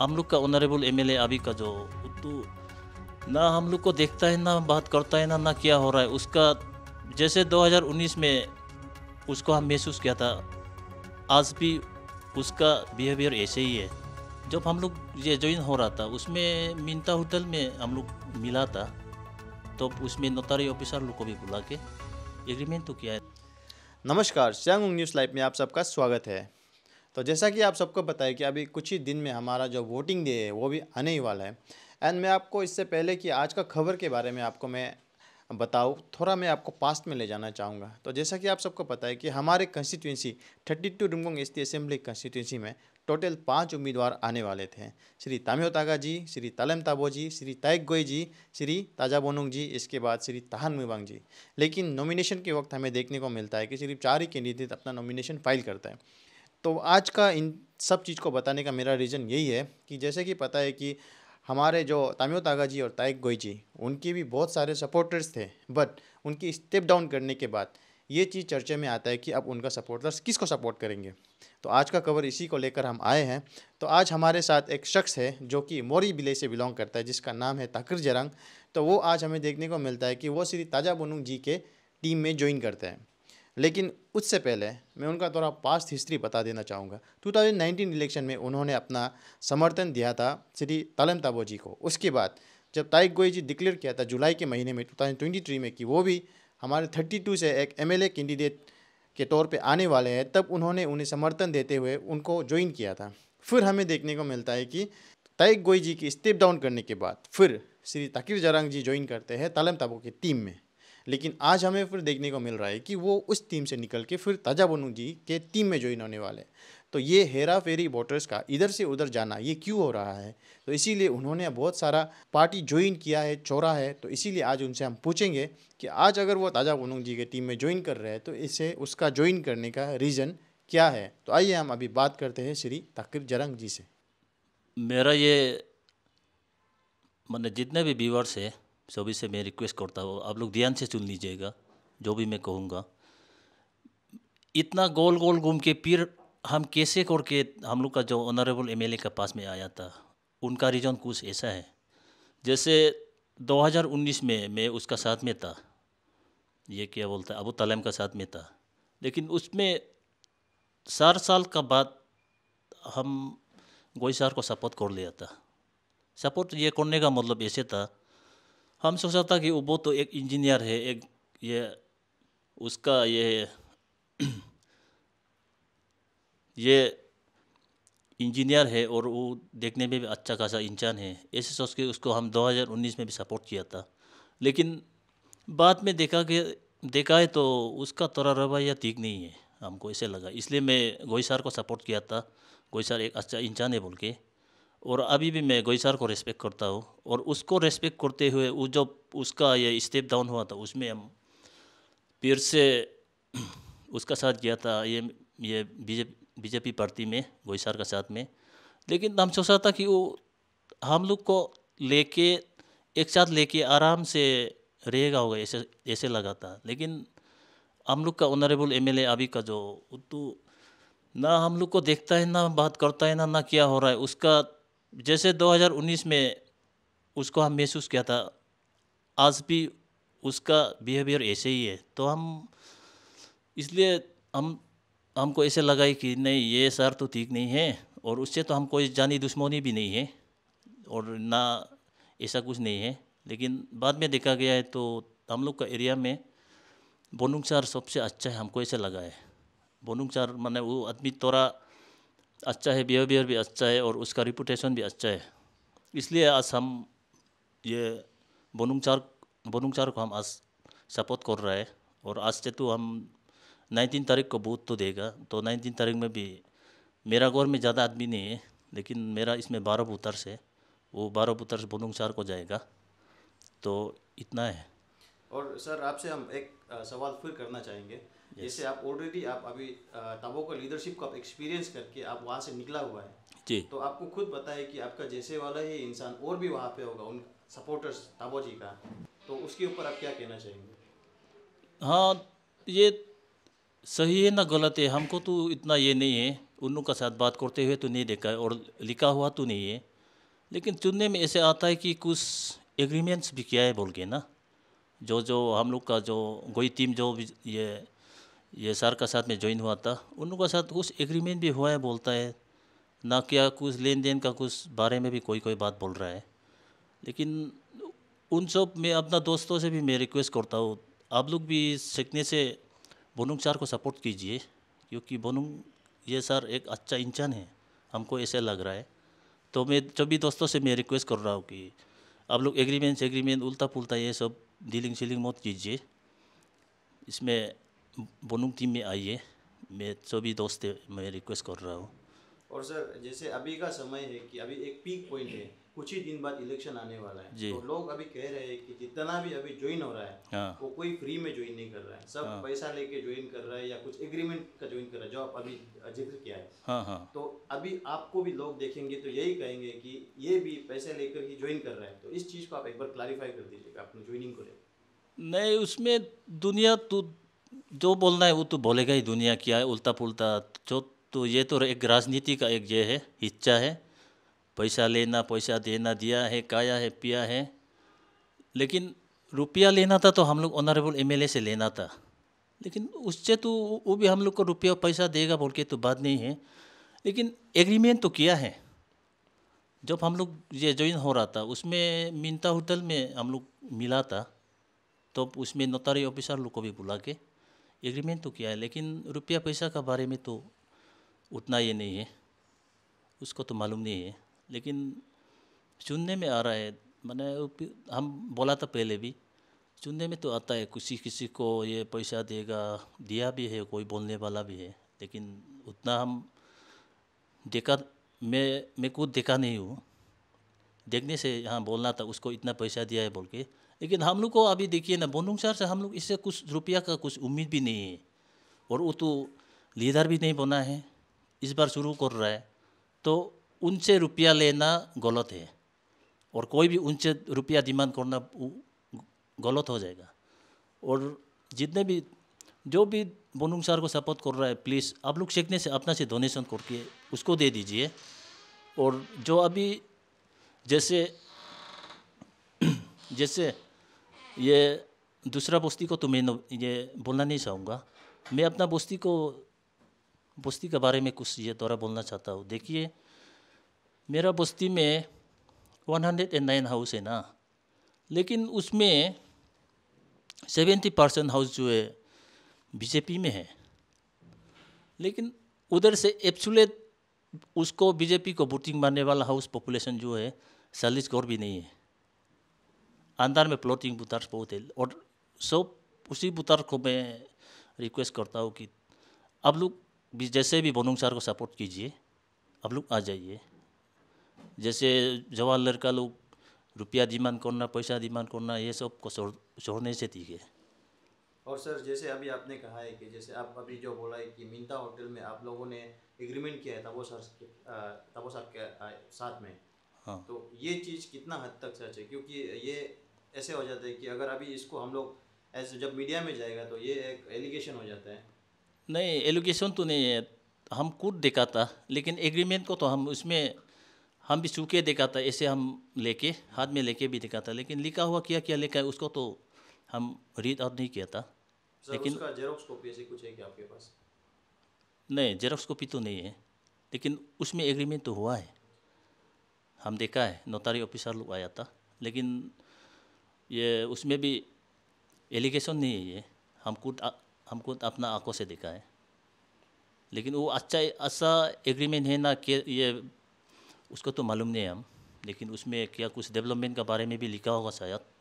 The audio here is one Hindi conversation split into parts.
हम लोग का ऑनरेबल एमएलए अभी का जो तो ना हम लोग को देखता है ना बात करता है ना ना क्या हो रहा है उसका जैसे 2019 में उसको हम महसूस किया था आज भी उसका बिहेवियर ऐसे ही है जब हम लोग ये ज्वाइन हो रहा था उसमें मिनता होटल में हम लोग मिला था तो उसमें नोटारी ऑफिसर लोग को भी बुला के एग्रीमेंट तो किया है नमस्कार श्यांग न्यूज़ लाइव में आप सबका स्वागत है तो जैसा कि आप सबको पता है कि अभी कुछ ही दिन में हमारा जो वोटिंग डे है वो भी आने ही वाला है एंड मैं आपको इससे पहले कि आज का खबर के बारे में आपको मैं बताऊँ थोड़ा मैं आपको पास्ट में ले जाना चाहूँगा तो जैसा कि आप सबको पता है कि हमारे constituency thirty two Rimgong S T assembly constituency में टोटल पाँच उम्मीदवार आने वाले थे श्री तामियो तागा जी श्री तालम ताबो जी श्री ताइक गोई जी श्री ताजा बोनुंग जी इसके बाद श्री ताहन मुबांग जी लेकिन नॉमिनेशन के वक्त हमें देखने को मिलता है कि सिर्फ चार ही कैंडिडेट अपना नॉमिनेशन फाइल करता है तो आज का इन सब चीज़ को बताने का मेरा रीज़न यही है कि जैसे कि पता है कि हमारे जो तामियो तागा जी और ताइक गोई जी उनके भी बहुत सारे सपोर्टर्स थे बट उनकी स्टेप डाउन करने के बाद ये चीज़ चर्चे में आता है कि अब उनका सपोर्टर्स किसको सपोर्ट करेंगे तो आज का कवर इसी को लेकर हम आए हैं तो आज हमारे साथ एक शख्स है जो कि मोरी विले से बिलोंग करता है जिसका नाम है ताकर जरंग तो वो आज हमें देखने को मिलता है कि वो श्री ताजा बनुंग जी के टीम में ज्वाइन करते हैं लेकिन उससे पहले मैं उनका थोड़ा पास्ट हिस्ट्री बता देना चाहूँगा 2019 इलेक्शन में उन्होंने अपना समर्थन दिया था श्री तालम ताबो जी को उसके बाद जब ताइक गोई जी डिक्लेयर किया था जुलाई के महीने में 2023 में कि वो भी हमारे 32 से एक एमएलए कैंडिडेट के तौर पे आने वाले हैं तब उन्होंने उन्हें समर्थन देते हुए उनको ज्वाइन किया था फिर हमें देखने को मिलता है कि ताइक गोई जी की स्टेप डाउन करने के बाद फिर श्री तकीर जरंग जी ज्वाइन करते हैं तालम ताबो की टीम में लेकिन आज हमें फिर देखने को मिल रहा है कि वो उस टीम से निकल के फिर ताजा बनू जी के टीम में ज्वाइन होने वाले तो ये हेरा फेरी वोटर्स का इधर से उधर जाना ये क्यों हो रहा है तो इसीलिए उन्होंने बहुत सारा पार्टी ज्वाइन किया है छोड़ा है तो इसीलिए आज उनसे हम पूछेंगे कि आज अगर वो ताजा बनू जी के टीम में ज्वाइन कर रहे हैं तो इसे उसका ज्वाइन करने का रीज़न क्या है तो आइए हम अभी बात करते हैं श्री तकिर जरंग जी से मेरा ये मैंने जितने भी व्यूवर्स है सभी से मैं रिक्वेस्ट करता हूँ आप लोग ध्यान से सुन लीजिएगा जो भी मैं कहूँगा इतना गोल गोल घूम के फिर हम कैसे करके हम लोग का जो ऑनरेबल एम के पास में आया था उनका रीज़न कुछ ऐसा है जैसे 2019 में मैं उसका साथ में था ये क्या बोलता है अबू तलेम का साथ में था लेकिन उसमें चार साल का बाद हम गोई सार को सपोर्ट कर लिया था सपोर्ट ये करने का मतलब ऐसे था हम सोचा था कि वो तो एक इंजीनियर है एक ये उसका ये ये इंजीनियर है और वो देखने में भी अच्छा खासा इंसान है ऐसे सोच के उसको हम 2019 में भी सपोर्ट किया था लेकिन बाद में देखा कि देखा है तो उसका तोरा रवैया ठीक नहीं है हमको ऐसे लगा इसलिए मैं गोई को सपोर्ट किया था गोई एक अच्छा इंसान है बोल के और अभी भी मैं गोईसार को रेस्पेक्ट करता हूँ और उसको रेस्पेक्ट करते हुए वो जब उसका ये स्टेप डाउन हुआ था तो उसमें हम फिर से उसका साथ गया था ये ये बीजेपी बीजेपी पार्टी में गोईसार का साथ में लेकिन हम सोचा था कि वो हम लोग को लेके एक साथ लेके आराम से रहेगा होगा ऐसे ऐसे लगा था लेकिन हम लोग का ऑनरेबल एम एल अभी का जो तो ना हम लोग को देखता है ना बात करता है ना ना क्या हो रहा है उसका जैसे 2019 में उसको हम महसूस किया था आज भी उसका बिहेवियर ऐसे ही है तो हम इसलिए हम हमको ऐसे लगा कि नहीं ये सर तो ठीक नहीं है और उससे तो हम कोई जानी दुश्मनी भी नहीं है और ना ऐसा कुछ नहीं है लेकिन बाद में देखा गया है तो हम लोग का एरिया में बोनुंग चार सबसे अच्छा है हमको ऐसे लगा है बोनुंग चार मैंने वो आदमी थोड़ा अच्छा है बिहेवियर भी अच्छा है और उसका रिपोटेशन भी अच्छा है इसलिए आज हम ये बोनुंगचार बोनुंगचार को हम आज सपोर्ट कर रहे हैं और आज से तो हम नाइनटीन तारीख को बूथ तो देगा तो नाइनटीन तारीख में भी मेरा गौर में ज़्यादा आदमी नहीं है लेकिन मेरा इसमें बारह बुतर्स है वो बारह बुतर्स बोनुंगचार को जाएगा तो इतना है और सर आपसे हम एक सवाल फिर करना चाहेंगे जैसे आप ऑलरेडी आप अभी तबो का लीडरशिप का एक्सपीरियंस करके आप वहाँ से निकला हुआ है जी तो आपको खुद पता है कि आपका जैसे वाला ही इंसान और भी वहाँ पे होगा उन सपोर्टर्स तबो जी का तो उसके ऊपर आप क्या कहना चाहेंगे हाँ ये सही है ना गलत है हमको तो इतना ये नहीं है उन लोग का साथ बात करते हुए तो नहीं देखा है और लिखा हुआ तो नहीं है लेकिन चुनने में ऐसे आता है कि कुछ एग्रीमेंट्स भी किया है बोल के ना जो जो हम लोग का जो गोई टीम जो भी ये ये सर का साथ में ज्वाइन हुआ था उन लोगों के साथ कुछ एग्रीमेंट भी हुआ है बोलता है ना क्या कुछ लेन देन का कुछ बारे में भी कोई कोई बात बोल रहा है लेकिन उन सब मैं अपना दोस्तों से भी मैं रिक्वेस्ट करता हूँ आप लोग भी सीखने से बोनुंग सर को सपोर्ट कीजिए क्योंकि बोनुंग ये सर एक अच्छा इंसान है हमको ऐसा लग रहा है तो मैं जो भी दोस्तों से मैं रिक्वेस्ट कर रहा हूँ कि आप लोग एग्रीमेंट एग्रीमेंट उल्टा पुलटा ये सब डीलिंग शीलिंग मौत कीजिए इसमें बोनुंग टीम में आइए मैं जो भी दोस्त मैं रिक्वेस्ट कर रहा हूँ और सर जैसे अभी का समय है कि अभी एक पीक पॉइंट है कुछ ही दिन बाद इलेक्शन आने वाला है जी। तो लोग अभी कह रहे हैं कि जितना भी अभी ज्वाइन हो रहा है हाँ। वो कोई फ्री में ज्वाइन नहीं कर रहा है सब हाँ। पैसा लेके ज्वाइन कर रहा है या कुछ एग्रीमेंट का ज्वाइन कर रहा है जो आप अभी जिक्र किया है हाँ हाँ। तो अभी आपको भी लोग देखेंगे तो यही कहेंगे कि ये भी पैसे लेकर ही ज्वाइन कर रहा है तो इस चीज़ को आप एक बार क्लैरिफाई कर दीजिएगा अपने ज्वाइनिंग को लेकर नहीं उसमें दुनिया तो जो बोलना है वो तो बोलेगा ही दुनिया क्या है उल्टा पुलता जो तो ये तो एक राजनीति का एक ये है हिस्सा है पैसा लेना पैसा देना दिया है काया है पिया है लेकिन रुपया लेना था तो हम लोग ऑनरेबल एम से लेना था लेकिन उससे तो वो भी हम लोग को रुपया पैसा देगा बोल के तो बात नहीं है लेकिन एग्रीमेंट तो किया है जब हम लोग ये ज्वाइन हो रहा था उसमें मिनता होटल में हम लोग मिला था तो उसमें नोतारी ऑफिसर लोग को भी बुला के एग्रीमेंट तो किया है लेकिन रुपया पैसा का बारे में तो उतना ये नहीं है उसको तो मालूम नहीं है लेकिन चुनने में आ रहा है मैंने हम बोला था पहले भी चुनने में तो आता है किसी किसी को ये पैसा देगा दिया भी है कोई बोलने वाला भी है लेकिन उतना हम देखा मैं मैं कुछ देखा नहीं हूँ देखने से यहाँ बोलना था उसको इतना पैसा दिया है बोल के लेकिन हम लोग को अभी देखिए ना बोनुंग से हम लोग इससे कुछ रुपया का कुछ उम्मीद भी नहीं है और वो तो लीडर भी नहीं बना है इस बार शुरू कर रहा है तो उनसे रुपया लेना गलत है और कोई भी उनसे रुपया डिमांड करना गलत हो जाएगा और जितने भी जो भी बोनुंग सर को सपोर्ट कर रहा है प्लीज़ आप लोग सीखने से अपना से डोनेशन करके उसको दे दीजिए और जो अभी जैसे जैसे ये दूसरा बस्ती को तो मैं ये बोलना नहीं चाहूँगा मैं अपना बस्ती को बस्ती के बारे में कुछ ये दौरा बोलना चाहता हूँ देखिए मेरा बस्ती में one hundred and nine house है ना लेकिन उसमें सेवेंटी परसेंट हाउस जो है बीजेपी में है लेकिन उधर से एप्सुलेट उसको बीजेपी को वोटिंग मारने वाला हाउस पॉपुलेशन जो है चालीस गौर भी नहीं है अंदर में फ्लोटिंग बुतार्स बहुत है और सब उसी बुतार को मैं रिक्वेस्ट करता हूँ कि आप लोग भी जैसे भी बोनुंग सर को सपोर्ट कीजिए आप लोग आ जाइए जैसे जवाहर लड़का लोग रुपया डिमांड करना पैसा डिमांड करना ये सब को छोड़ने से ठीक है और सर जैसे अभी आपने कहा है कि जैसे आप अभी जो बोला है कि मिंता होटल में आप लोगों ने एग्रीमेंट किया है तबो सर तबो सर के साथ में हाँ तो ये चीज़ कितना हद तक सच है क्योंकि ये ऐसे हो जाता है कि अगर अभी इसको हम लोग ऐसे जब मीडिया में जाएगा तो ये एक एलिगेशन हो जाता है नहीं एलिगेशन तो नहीं है हम खुद देखा था लेकिन एग्रीमेंट को तो हम उसमें हम भी चूके देखा था ऐसे हम लेके हाथ में लेके भी देखा था लेकिन लिखा हुआ क्या क्या लिखा है उसको तो हम रीड आउट नहीं किया था सर, लेकिन जेरोक्स कॉपी ऐसी कुछ है क्या आपके पास नहीं जेरोक्स कॉपी तो नहीं है लेकिन उसमें एग्रीमेंट तो हुआ है हम देखा है नोटारी ऑफिसर लोग आया था लेकिन ये उसमें भी एलिगेशन नहीं है ये हम खुद हम खुद अपना आंखों से देखा है लेकिन वो अच्छा अच्छा एग्रीमेंट है ना कि ये उसको तो मालूम नहीं है हम लेकिन उसमें क्या कुछ डेवलपमेंट के बारे में भी लिखा होगा शायद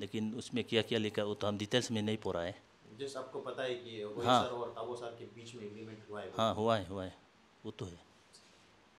लेकिन उसमें क्या क्या लिखा वो तो हम डिटेल्स में नहीं पढ़ा है जैसे आपको पता है कि हाँ सर और ताबो सर के बीच में एग्रीमेंट हुआ है हाँ हुआ है हुआ है वो तो है